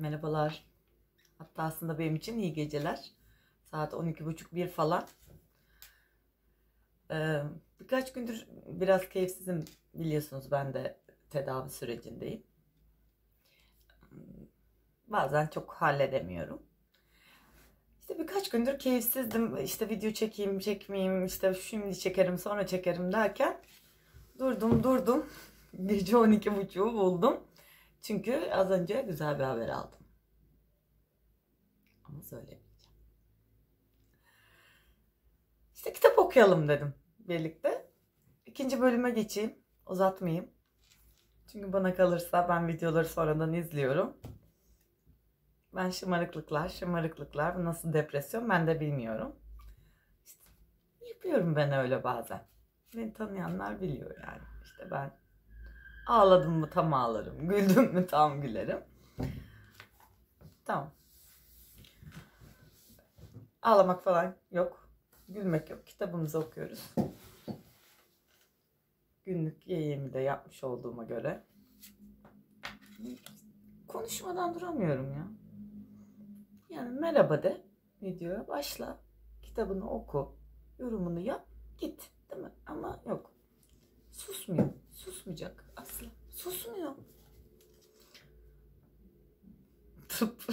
Merhabalar. Hatta aslında benim için iyi geceler. Saat 12.30-1 falan. Ee, birkaç gündür biraz keyifsizim biliyorsunuz ben de tedavi sürecindeyim. Bazen çok halledemiyorum. İşte birkaç gündür keyifsizdim. İşte video çekeyim, çekmeyeyim, işte şimdi çekerim, sonra çekerim derken durdum, durdum. Gece 12.30'u buldum. Çünkü az önce güzel bir haber aldım. Ama söylemeyeceğim. İşte kitap okuyalım dedim birlikte. İkinci bölüme geçeyim. Uzatmayayım. Çünkü bana kalırsa ben videoları sonradan izliyorum. Ben şımarıklıklar, şımarıklıklar, bu nasıl depresyon ben de bilmiyorum. İşte yapıyorum ben öyle bazen. Beni tanıyanlar biliyor yani. İşte ben Ağladım mı tam ağlarım. Güldüm mü tam gülerim. Tamam. Ağlamak falan yok. Gülmek yok. Kitabımızı okuyoruz. Günlük yayımı da yapmış olduğuma göre. Konuşmadan duramıyorum ya. Yani merhaba de videoya başla. Kitabını oku. Yorumunu yap. Git. Değil mi? Ama susmuyor. Tıp.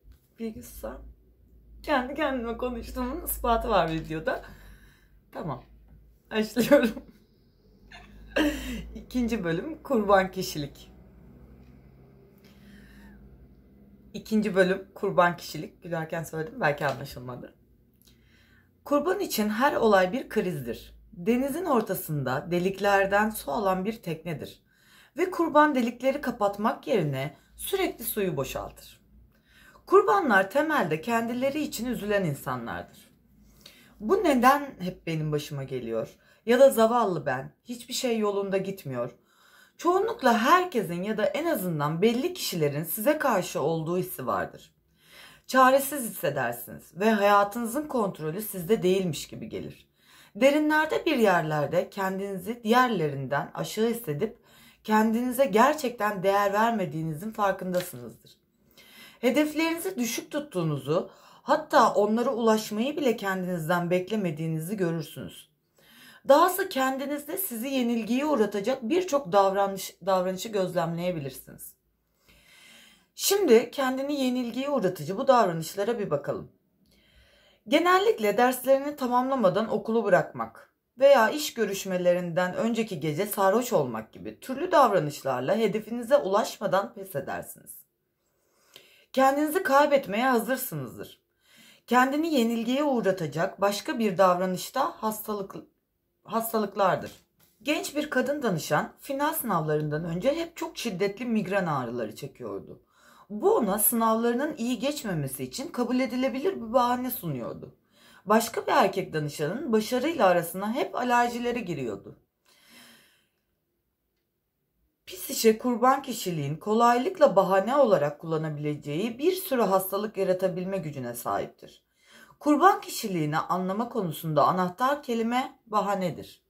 Bilgisayar. Kendi kendime konuştuğumun ispatı var videoda. Tamam. Açlıyorum. İkinci bölüm kurban kişilik. İkinci bölüm kurban kişilik. Gülerken söyledim belki anlaşılmadı. Kurban için her olay bir krizdir. Denizin ortasında deliklerden su alan bir teknedir ve kurban delikleri kapatmak yerine sürekli suyu boşaltır. Kurbanlar temelde kendileri için üzülen insanlardır. Bu neden hep benim başıma geliyor? Ya da zavallı ben, hiçbir şey yolunda gitmiyor. Çoğunlukla herkesin ya da en azından belli kişilerin size karşı olduğu hissi vardır. Çaresiz hissedersiniz ve hayatınızın kontrolü sizde değilmiş gibi gelir. Derinlerde bir yerlerde kendinizi diğerlerinden aşağı hissedip kendinize gerçekten değer vermediğinizin farkındasınızdır. Hedeflerinizi düşük tuttuğunuzu, hatta onlara ulaşmayı bile kendinizden beklemediğinizi görürsünüz. Dahası kendinizde sizi yenilgiye uğratacak birçok davranış, davranışı gözlemleyebilirsiniz. Şimdi kendini yenilgiye uğratıcı bu davranışlara bir bakalım. Genellikle derslerini tamamlamadan okulu bırakmak, veya iş görüşmelerinden önceki gece sarhoş olmak gibi türlü davranışlarla hedefinize ulaşmadan pes edersiniz. Kendinizi kaybetmeye hazırsınızdır. Kendini yenilgiye uğratacak başka bir davranışta hastalık hastalıklardır. Genç bir kadın danışan final sınavlarından önce hep çok şiddetli migren ağrıları çekiyordu. Bu ona sınavlarının iyi geçmemesi için kabul edilebilir bir bahane sunuyordu başka bir erkek danışanın başarıyla arasına hep alerjileri giriyordu. Pis işe kurban kişiliğin kolaylıkla bahane olarak kullanabileceği bir sürü hastalık yaratabilme gücüne sahiptir. Kurban kişiliğini anlama konusunda anahtar kelime bahanedir.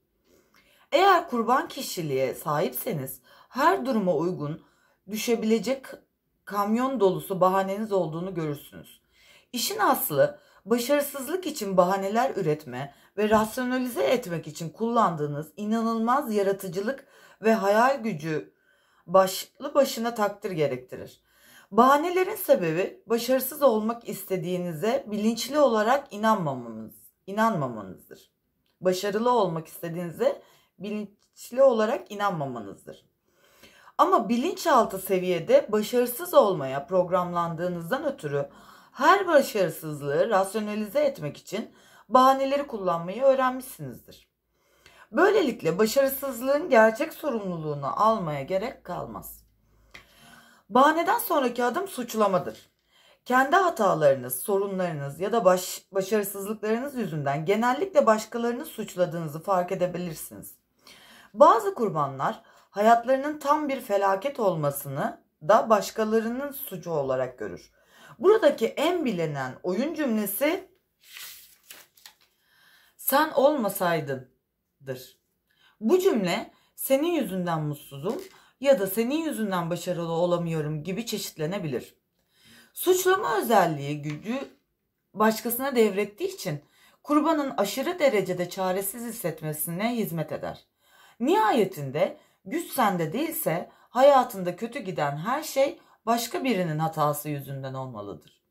Eğer kurban kişiliğe sahipseniz her duruma uygun düşebilecek kamyon dolusu bahaneniz olduğunu görürsünüz. İşin aslı başarısızlık için bahaneler üretme ve rasyonalize etmek için kullandığınız inanılmaz yaratıcılık ve hayal gücü başlı başına takdir gerektirir. Bahanelerin sebebi başarısız olmak istediğinize bilinçli olarak inanmamanız, inanmamanızdır. Başarılı olmak istediğinize bilinçli olarak inanmamanızdır. Ama bilinçaltı seviyede başarısız olmaya programlandığınızdan ötürü her başarısızlığı rasyonalize etmek için bahaneleri kullanmayı öğrenmişsinizdir. Böylelikle başarısızlığın gerçek sorumluluğunu almaya gerek kalmaz. Bahaneden sonraki adım suçlamadır. Kendi hatalarınız, sorunlarınız ya da baş, başarısızlıklarınız yüzünden genellikle başkalarını suçladığınızı fark edebilirsiniz. Bazı kurbanlar hayatlarının tam bir felaket olmasını da başkalarının suçu olarak görür. Buradaki en bilinen oyun cümlesi sen olmasaydındır. Bu cümle senin yüzünden mutsuzum ya da senin yüzünden başarılı olamıyorum gibi çeşitlenebilir. Suçlama özelliği gücü başkasına devrettiği için kurbanın aşırı derecede çaresiz hissetmesine hizmet eder. Nihayetinde güç sende değilse hayatında kötü giden her şey başka birinin hatası yüzünden olmalıdır.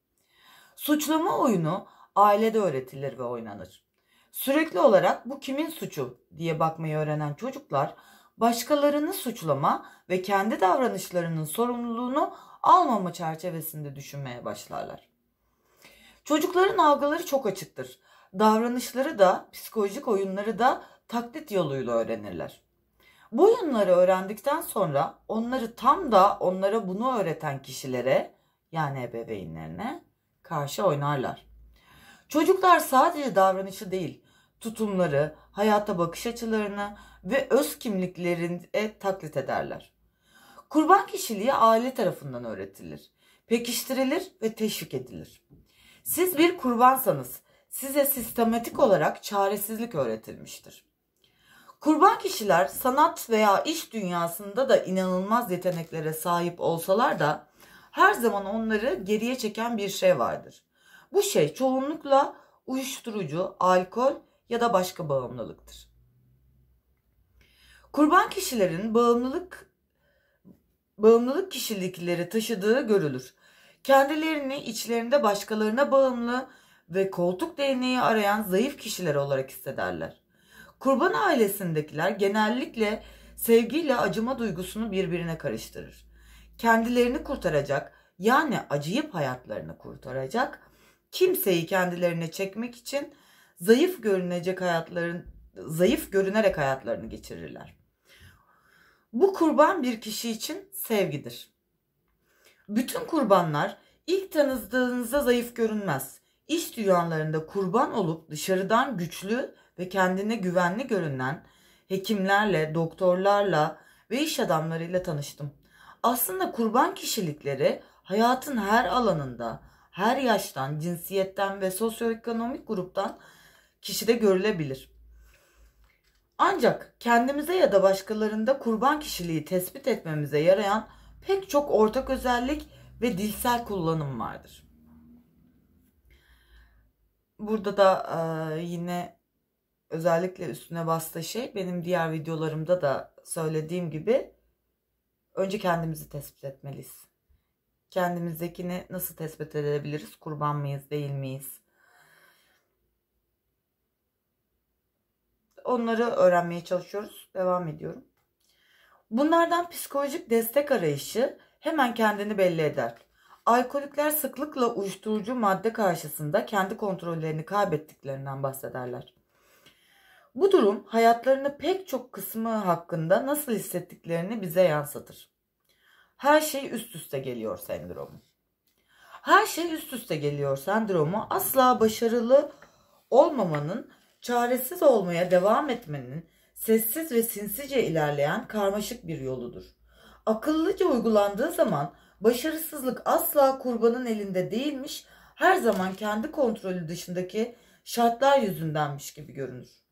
Suçlama oyunu ailede öğretilir ve oynanır. Sürekli olarak bu kimin suçu diye bakmayı öğrenen çocuklar başkalarını suçlama ve kendi davranışlarının sorumluluğunu almama çerçevesinde düşünmeye başlarlar. Çocukların algıları çok açıktır. Davranışları da, psikolojik oyunları da taklit yoluyla öğrenirler. Bu yönleri öğrendikten sonra onları tam da onlara bunu öğreten kişilere yani ebeveynlerine karşı oynarlar. Çocuklar sadece davranışı değil, tutumları, hayata bakış açılarını ve öz kimliklerine taklit ederler. Kurban kişiliği aile tarafından öğretilir, pekiştirilir ve teşvik edilir. Siz bir kurbansanız size sistematik olarak çaresizlik öğretilmiştir. Kurban kişiler sanat veya iş dünyasında da inanılmaz yeteneklere sahip olsalar da her zaman onları geriye çeken bir şey vardır. Bu şey çoğunlukla uyuşturucu, alkol ya da başka bağımlılıktır. Kurban kişilerin bağımlılık bağımlılık kişilikleri taşıdığı görülür. Kendilerini içlerinde başkalarına bağımlı ve koltuk değneği arayan zayıf kişiler olarak hissederler. Kurban ailesindekiler genellikle sevgiyle acıma duygusunu birbirine karıştırır. Kendilerini kurtaracak yani acıyıp hayatlarını kurtaracak kimseyi kendilerine çekmek için zayıf görünecek hayatların zayıf görünerek hayatlarını geçirirler. Bu kurban bir kişi için sevgidir. Bütün kurbanlar ilk tanıdığınızda zayıf görünmez. İş dünyalarında kurban olup dışarıdan güçlü ve kendine güvenli görünen hekimlerle, doktorlarla ve iş adamlarıyla tanıştım. Aslında kurban kişilikleri hayatın her alanında, her yaştan, cinsiyetten ve sosyoekonomik gruptan kişide görülebilir. Ancak kendimize ya da başkalarında kurban kişiliği tespit etmemize yarayan pek çok ortak özellik ve dilsel kullanım vardır. Burada da e, yine özellikle üstüne bastığı şey benim diğer videolarımda da söylediğim gibi önce kendimizi tespit etmeliyiz. Kendimizdekini nasıl tespit edebiliriz? Kurban mıyız, değil miyiz? Onları öğrenmeye çalışıyoruz. Devam ediyorum. Bunlardan psikolojik destek arayışı hemen kendini belli eder. Alkolikler sıklıkla uyuşturucu madde karşısında kendi kontrollerini kaybettiklerinden bahsederler. Bu durum hayatlarını pek çok kısmı hakkında nasıl hissettiklerini bize yansıtır. Her şey üst üste geliyor sendromu. Her şey üst üste geliyor sendromu asla başarılı olmamanın, çaresiz olmaya devam etmenin sessiz ve sinsice ilerleyen karmaşık bir yoludur. Akıllıca uygulandığı zaman başarısızlık asla kurbanın elinde değilmiş, her zaman kendi kontrolü dışındaki şartlar yüzündenmiş gibi görünür.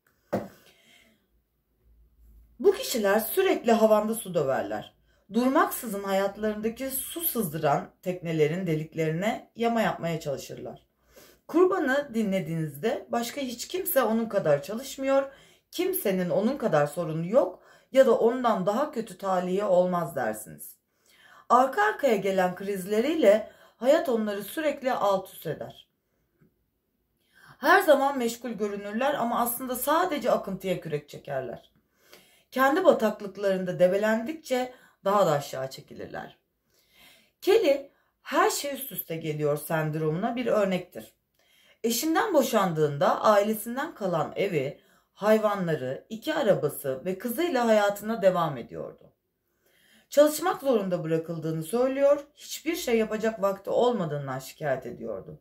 Bu kişiler sürekli havanda su döverler. Durmaksızın hayatlarındaki su sızdıran teknelerin deliklerine yama yapmaya çalışırlar. Kurbanı dinlediğinizde başka hiç kimse onun kadar çalışmıyor, kimsenin onun kadar sorunu yok ya da ondan daha kötü talihi olmaz dersiniz. Arka arkaya gelen krizleriyle hayat onları sürekli alt üst eder. Her zaman meşgul görünürler ama aslında sadece akıntıya kürek çekerler. Kendi bataklıklarında debelendikçe daha da aşağı çekilirler. Kelly her şey üst üste geliyor sendromuna bir örnektir. Eşinden boşandığında ailesinden kalan evi, hayvanları, iki arabası ve kızıyla hayatına devam ediyordu. Çalışmak zorunda bırakıldığını söylüyor, hiçbir şey yapacak vakti olmadığından şikayet ediyordu.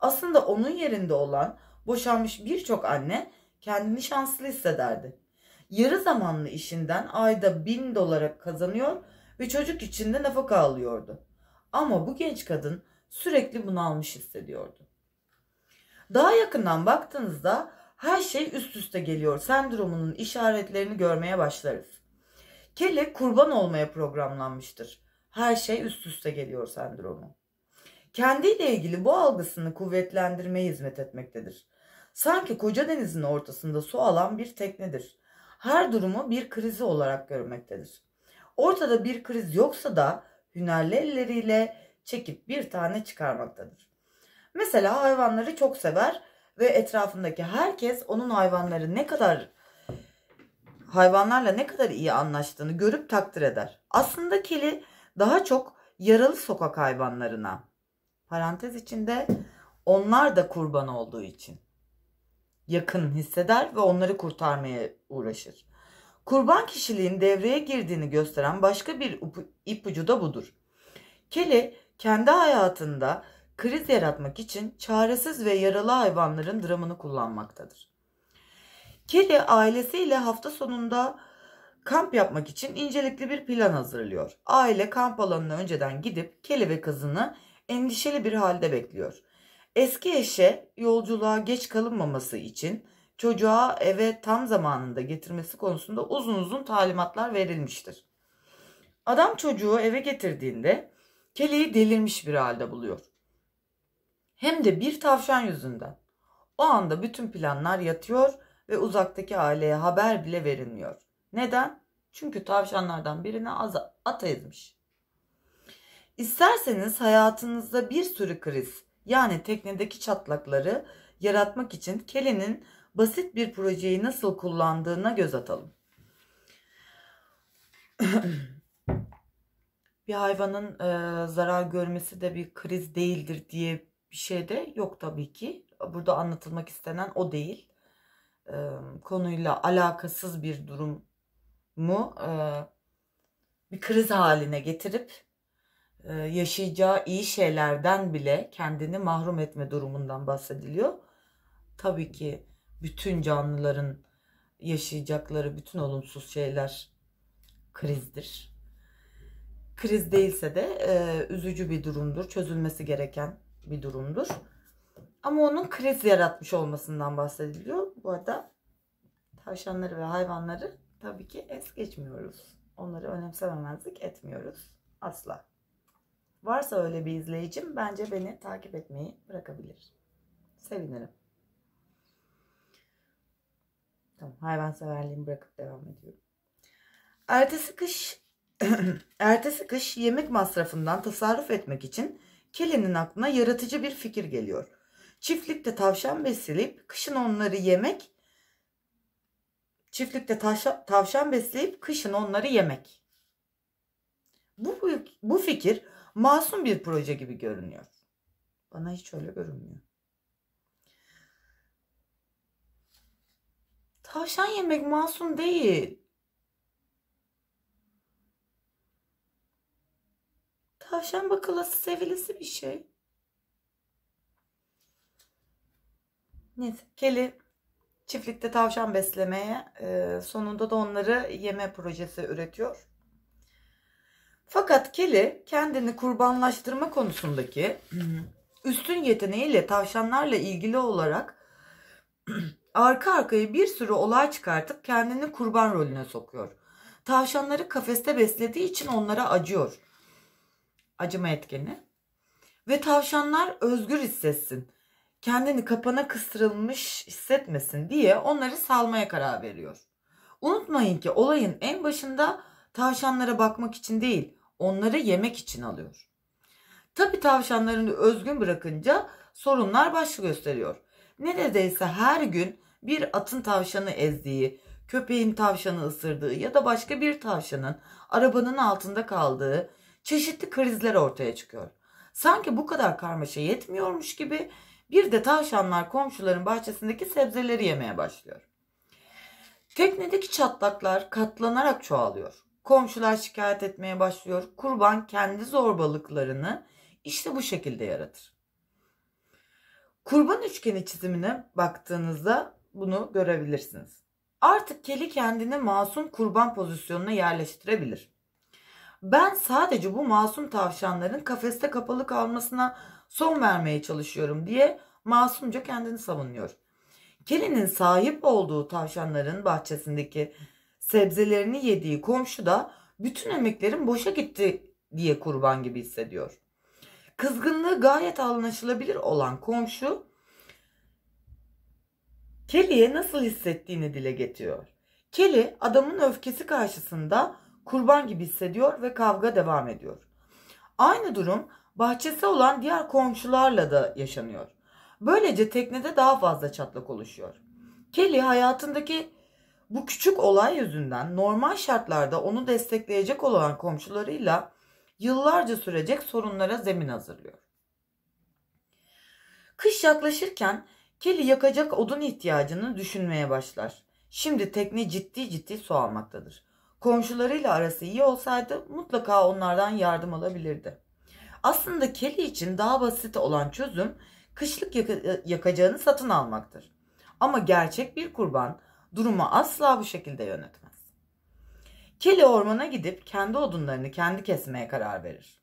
Aslında onun yerinde olan boşanmış birçok anne kendini şanslı hissederdi yarı zamanlı işinden ayda bin dolara kazanıyor ve çocuk için de nafaka alıyordu. Ama bu genç kadın sürekli bunalmış hissediyordu. Daha yakından baktığınızda her şey üst üste geliyor sendromunun işaretlerini görmeye başlarız. Kelle kurban olmaya programlanmıştır. Her şey üst üste geliyor sendromu. Kendiyle ilgili bu algısını kuvvetlendirmeye hizmet etmektedir. Sanki koca denizin ortasında su alan bir teknedir her durumu bir krizi olarak görmektedir. Ortada bir kriz yoksa da hünerli elleriyle çekip bir tane çıkarmaktadır. Mesela hayvanları çok sever ve etrafındaki herkes onun hayvanları ne kadar hayvanlarla ne kadar iyi anlaştığını görüp takdir eder. Aslında kili daha çok yaralı sokak hayvanlarına. Parantez içinde onlar da kurban olduğu için yakın hisseder ve onları kurtarmaya uğraşır. Kurban kişiliğin devreye girdiğini gösteren başka bir ipucu da budur. Kele kendi hayatında kriz yaratmak için çaresiz ve yaralı hayvanların dramını kullanmaktadır. Keli ailesiyle hafta sonunda kamp yapmak için incelikli bir plan hazırlıyor. Aile kamp alanına önceden gidip Keli ve kızını endişeli bir halde bekliyor. Eski eşe yolculuğa geç kalınmaması için çocuğa eve tam zamanında getirmesi konusunda uzun uzun talimatlar verilmiştir. Adam çocuğu eve getirdiğinde keleği delirmiş bir halde buluyor. Hem de bir tavşan yüzünden. O anda bütün planlar yatıyor ve uzaktaki aileye haber bile verilmiyor. Neden? Çünkü tavşanlardan birine ata ezmiş. İsterseniz hayatınızda bir sürü kriz yani teknedeki çatlakları yaratmak için Kelly'nin basit bir projeyi nasıl kullandığına göz atalım. bir hayvanın e, zarar görmesi de bir kriz değildir diye bir şey de yok tabii ki. Burada anlatılmak istenen o değil. E, konuyla alakasız bir durum mu e, bir kriz haline getirip e, yaşayacağı iyi şeylerden bile kendini mahrum etme durumundan bahsediliyor. Tabii ki bütün canlıların yaşayacakları bütün olumsuz şeyler krizdir. Kriz değilse de e, üzücü bir durumdur, çözülmesi gereken bir durumdur. Ama onun kriz yaratmış olmasından bahsediliyor. Bu arada tavşanları ve hayvanları tabii ki es geçmiyoruz. Onları önemsememezlik etmiyoruz asla. Varsa öyle bir izleyicim bence beni takip etmeyi bırakabilir. Sevinirim. Tamam hayvanseverliğimi bırakıp devam ediyorum. Ertesi kış ertesi kış yemek masrafından tasarruf etmek için Kelly'nin aklına yaratıcı bir fikir geliyor. Çiftlikte tavşan besleyip kışın onları yemek çiftlikte tavşan besleyip kışın onları yemek. Bu, bu fikir masum bir proje gibi görünüyor. Bana hiç öyle görünmüyor. Tavşan yemek masum değil. Tavşan bakılası sevilesi bir şey. Neyse. Keli çiftlikte tavşan beslemeye, sonunda da onları yeme projesi üretiyor. Fakat Kelly kendini kurbanlaştırma konusundaki üstün yeteneğiyle tavşanlarla ilgili olarak arka arkaya bir sürü olay çıkartıp kendini kurban rolüne sokuyor. Tavşanları kafeste beslediği için onlara acıyor. Acıma etkeni. Ve tavşanlar özgür hissetsin. Kendini kapana kıstırılmış hissetmesin diye onları salmaya karar veriyor. Unutmayın ki olayın en başında tavşanlara bakmak için değil, onları yemek için alıyor. Tabi tavşanlarını özgün bırakınca sorunlar baş gösteriyor. Neredeyse her gün bir atın tavşanı ezdiği, köpeğin tavşanı ısırdığı ya da başka bir tavşanın arabanın altında kaldığı çeşitli krizler ortaya çıkıyor. Sanki bu kadar karmaşa yetmiyormuş gibi bir de tavşanlar komşuların bahçesindeki sebzeleri yemeye başlıyor. Teknedeki çatlaklar katlanarak çoğalıyor. Komşular şikayet etmeye başlıyor. Kurban kendi zorbalıklarını işte bu şekilde yaratır. Kurban üçgeni çizimine baktığınızda bunu görebilirsiniz. Artık keli kendini masum kurban pozisyonuna yerleştirebilir. Ben sadece bu masum tavşanların kafeste kapalı kalmasına son vermeye çalışıyorum diye masumca kendini savunuyor. Kelinin sahip olduğu tavşanların bahçesindeki sebzelerini yediği komşu da bütün emeklerin boşa gitti diye kurban gibi hissediyor. Kızgınlığı gayet anlaşılabilir olan komşu Kelly'e nasıl hissettiğini dile getiriyor. Kelly adamın öfkesi karşısında kurban gibi hissediyor ve kavga devam ediyor. Aynı durum bahçesi olan diğer komşularla da yaşanıyor. Böylece teknede daha fazla çatlak oluşuyor. Kelly hayatındaki bu küçük olay yüzünden normal şartlarda onu destekleyecek olan komşularıyla yıllarca sürecek sorunlara zemin hazırlıyor. Kış yaklaşırken Kelly yakacak odun ihtiyacını düşünmeye başlar. Şimdi tekne ciddi ciddi su almaktadır. Komşularıyla arası iyi olsaydı mutlaka onlardan yardım alabilirdi. Aslında Kelly için daha basit olan çözüm kışlık yak- yakacağını satın almaktır. Ama gerçek bir kurban durumu asla bu şekilde yönetmez. Keli ormana gidip kendi odunlarını kendi kesmeye karar verir.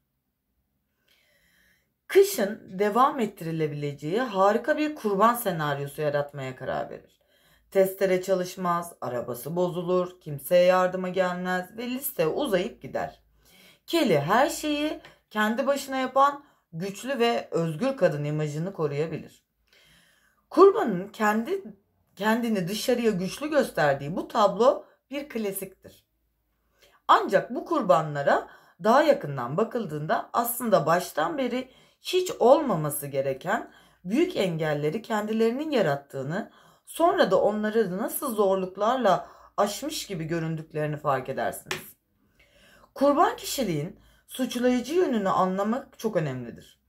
Kışın devam ettirilebileceği harika bir kurban senaryosu yaratmaya karar verir. Testere çalışmaz, arabası bozulur, kimseye yardıma gelmez ve liste uzayıp gider. Kelly her şeyi kendi başına yapan güçlü ve özgür kadın imajını koruyabilir. Kurbanın kendi kendini dışarıya güçlü gösterdiği bu tablo bir klasiktir. Ancak bu kurbanlara daha yakından bakıldığında aslında baştan beri hiç olmaması gereken büyük engelleri kendilerinin yarattığını, sonra da onları nasıl zorluklarla aşmış gibi göründüklerini fark edersiniz. Kurban kişiliğin suçlayıcı yönünü anlamak çok önemlidir.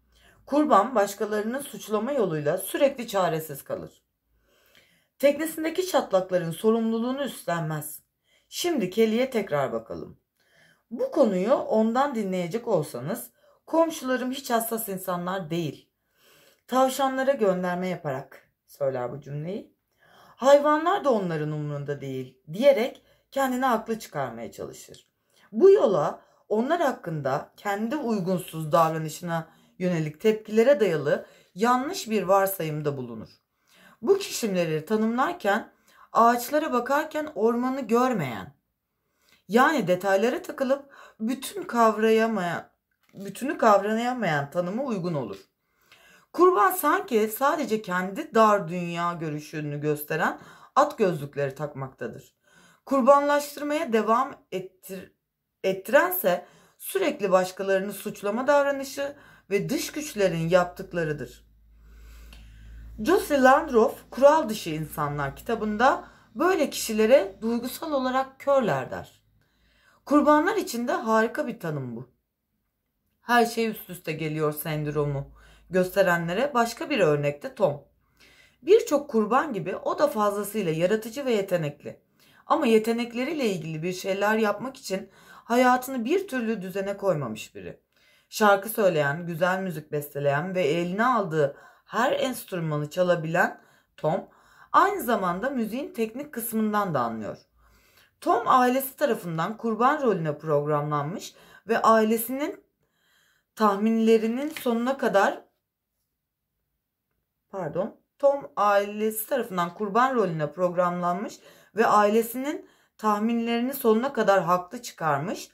Kurban başkalarının suçlama yoluyla sürekli çaresiz kalır. Teknesindeki çatlakların sorumluluğunu üstlenmez. Şimdi Kelly'e tekrar bakalım. Bu konuyu ondan dinleyecek olsanız komşularım hiç hassas insanlar değil. Tavşanlara gönderme yaparak söyler bu cümleyi. Hayvanlar da onların umurunda değil diyerek kendini haklı çıkarmaya çalışır. Bu yola onlar hakkında kendi uygunsuz davranışına yönelik tepkilere dayalı yanlış bir varsayımda bulunur. Bu kişileri tanımlarken ağaçlara bakarken ormanı görmeyen yani detaylara takılıp bütün kavrayamayan bütünü kavrayamayan tanımı uygun olur. Kurban sanki sadece kendi dar dünya görüşünü gösteren at gözlükleri takmaktadır. Kurbanlaştırmaya devam ettir, ettirense sürekli başkalarını suçlama davranışı ve dış güçlerin yaptıklarıdır. Josie Landroff Kural Dışı İnsanlar kitabında böyle kişilere duygusal olarak körler der. Kurbanlar için de harika bir tanım bu. Her şey üst üste geliyor sendromu gösterenlere başka bir örnekte Tom. Birçok kurban gibi o da fazlasıyla yaratıcı ve yetenekli. Ama yetenekleriyle ilgili bir şeyler yapmak için hayatını bir türlü düzene koymamış biri. Şarkı söyleyen, güzel müzik besteleyen ve eline aldığı her enstrümanı çalabilen Tom aynı zamanda müziğin teknik kısmından da anlıyor. Tom ailesi tarafından kurban rolüne programlanmış ve ailesinin tahminlerinin sonuna kadar pardon Tom ailesi tarafından kurban rolüne programlanmış ve ailesinin tahminlerini sonuna kadar haklı çıkarmış.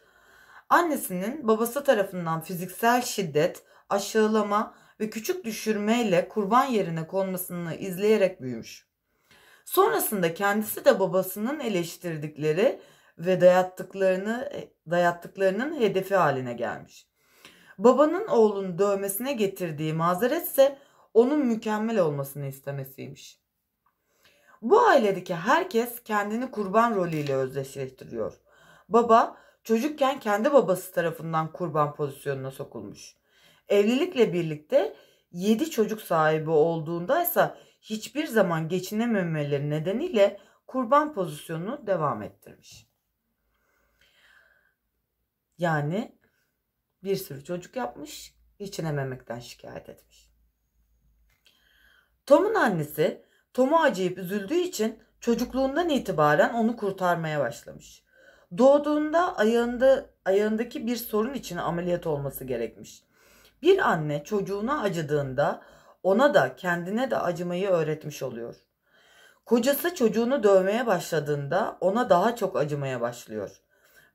Annesinin babası tarafından fiziksel şiddet, aşağılama ve küçük düşürmeyle kurban yerine konmasını izleyerek büyümüş. Sonrasında kendisi de babasının eleştirdikleri ve dayattıklarını e, dayattıklarının hedefi haline gelmiş. Babanın oğlunu dövmesine getirdiği mazeret ise onun mükemmel olmasını istemesiymiş. Bu ailedeki herkes kendini kurban rolüyle özdeşleştiriyor. Baba çocukken kendi babası tarafından kurban pozisyonuna sokulmuş. Evlilikle birlikte 7 çocuk sahibi olduğunda ise hiçbir zaman geçinememeleri nedeniyle kurban pozisyonunu devam ettirmiş. Yani bir sürü çocuk yapmış, geçinememekten şikayet etmiş. Tom'un annesi Tom'u acıyıp üzüldüğü için çocukluğundan itibaren onu kurtarmaya başlamış. Doğduğunda ayağında ayağındaki bir sorun için ameliyat olması gerekmiş. Bir anne çocuğuna acıdığında ona da kendine de acımayı öğretmiş oluyor. Kocası çocuğunu dövmeye başladığında ona daha çok acımaya başlıyor.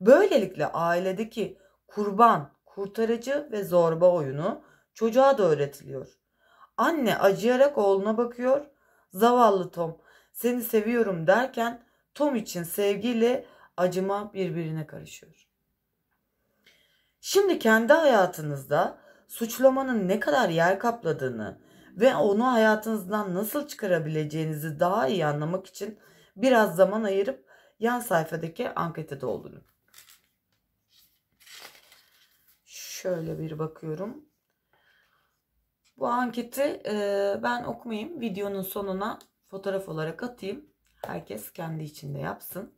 Böylelikle ailedeki kurban, kurtarıcı ve zorba oyunu çocuğa da öğretiliyor. Anne acıyarak oğluna bakıyor. Zavallı Tom seni seviyorum derken Tom için sevgiyle acıma birbirine karışıyor. Şimdi kendi hayatınızda suçlamanın ne kadar yer kapladığını ve onu hayatınızdan nasıl çıkarabileceğinizi daha iyi anlamak için biraz zaman ayırıp yan sayfadaki ankete doldurun. Şöyle bir bakıyorum. Bu anketi e, ben okumayayım. Videonun sonuna fotoğraf olarak atayım. Herkes kendi içinde yapsın.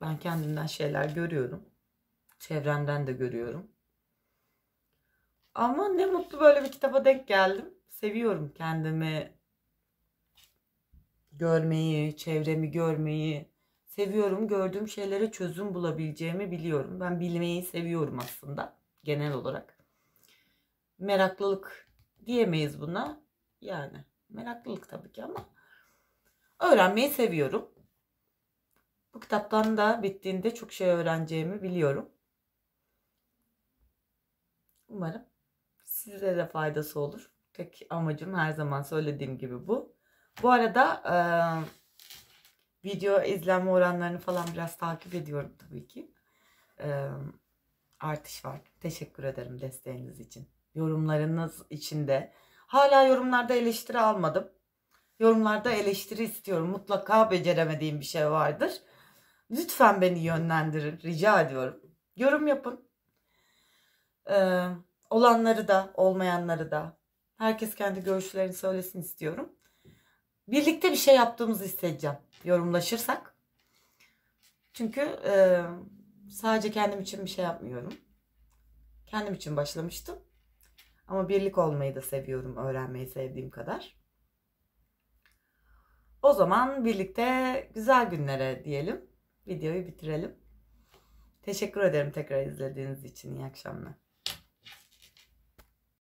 Ben kendimden şeyler görüyorum. Çevremden de görüyorum. Ama ne mutlu böyle bir kitaba denk geldim. Seviyorum kendimi görmeyi, çevremi görmeyi seviyorum. Gördüğüm şeylere çözüm bulabileceğimi biliyorum. Ben bilmeyi seviyorum aslında genel olarak. Meraklılık diyemeyiz buna. Yani meraklılık tabii ki ama öğrenmeyi seviyorum. Bu kitaptan da bittiğinde çok şey öğreneceğimi biliyorum. Umarım size de faydası olur. Tek amacım her zaman söylediğim gibi bu. Bu arada e, video izlenme oranlarını falan biraz takip ediyorum tabii ki. E, artış var. Teşekkür ederim desteğiniz için. Yorumlarınız içinde. Hala yorumlarda eleştiri almadım. Yorumlarda eleştiri istiyorum. Mutlaka beceremediğim bir şey vardır. Lütfen beni yönlendirin. Rica ediyorum. Yorum yapın. Ee, olanları da olmayanları da. Herkes kendi görüşlerini söylesin istiyorum. Birlikte bir şey yaptığımızı hissedeceğim yorumlaşırsak. Çünkü e, sadece kendim için bir şey yapmıyorum. Kendim için başlamıştım. Ama birlik olmayı da seviyorum öğrenmeyi sevdiğim kadar. O zaman birlikte güzel günlere diyelim. Videoyu bitirelim. Teşekkür ederim tekrar izlediğiniz için. İyi akşamlar.